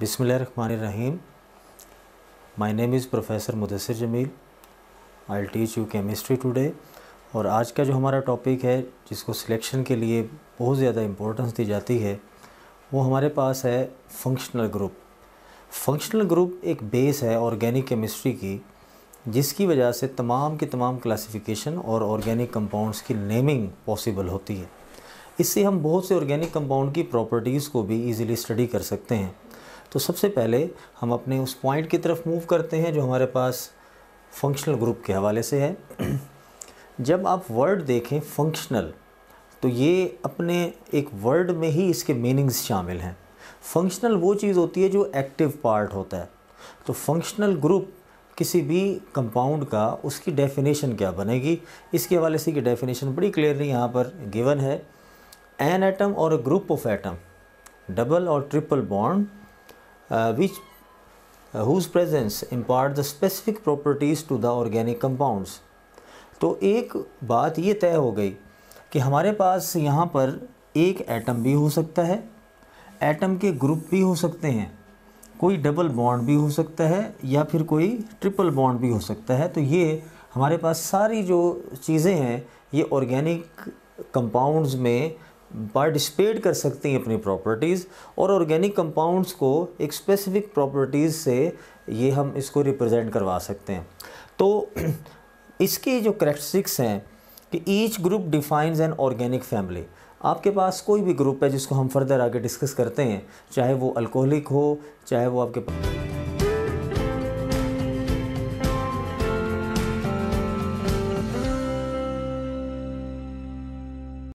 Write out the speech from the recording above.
Bismillahirrahmanirrahim. My name is professor Mudassar Jameel I teach you chemistry today और आज का जो हमारा टॉपिक है जिसको सिलेक्शन के लिए बहुत ज़्यादा इम्पोर्टेंस दी जाती है वो हमारे पास है फंक्शनल ग्रुप फंक्शनल ग्रुप एक बेस है ऑर्गेनिक केमिस्ट्री की जिसकी वजह से तमाम की तमाम क्लासिफिकेशन और ऑर्गेनिक कंपाउंड्स की नेमिंग पॉसिबल होती है इससे हम बहुत से ऑर्गेनिक कंपाउंड की प्रॉपर्टीज़ को भी इजीली स्टडी कर सकते हैं तो सबसे पहले हम अपने उस पॉइंट की तरफ मूव करते हैं जो हमारे पास फंक्शनल ग्रुप के हवाले से है जब आप वर्ड देखें फंक्शनल तो ये अपने एक वर्ड में ही इसके मीनिंग्स शामिल हैं फंक्शनल वो चीज़ होती है जो एक्टिव पार्ट होता है तो फंक्शनल ग्रुप किसी भी कंपाउंड का उसकी डेफिनेशन क्या बनेगी इसके हवाले से कि डेफिनेशन बड़ी क्लियरली यहाँ पर गिवन है एन एटम और a group of atom double और triple bond uh, which uh, whose presence impart the specific properties to the organic compounds तो एक बात ये तय हो गई कि हमारे पास यहाँ पर एक एटम भी हो सकता है एटम के ग्रुप भी हो सकते हैं कोई डबल बॉन्ड भी हो सकता है या फिर कोई ट्रिपल बॉन्ड भी हो सकता है तो ये हमारे पास सारी जो चीज़ें हैं ये ऑर्गेनिक कंपाउंड्स में पार्टिसिपेट कर सकती हैं अपनी प्रॉपर्टीज़ और ऑर्गेनिक कंपाउंड्स को एक स्पेसिफिक प्रॉपर्टीज़ से ये हम इसको रिप्रेजेंट करवा सकते हैं तो इसकी जो करेक्टरिस्टिक्स हैं कि each group defines an organic family आपके पास कोई भी ग्रुप है जिसको हम फर्दर आगे डिस्कस करते हैं चाहे वो अल्कोहलिक हो चाहे वो आपके पास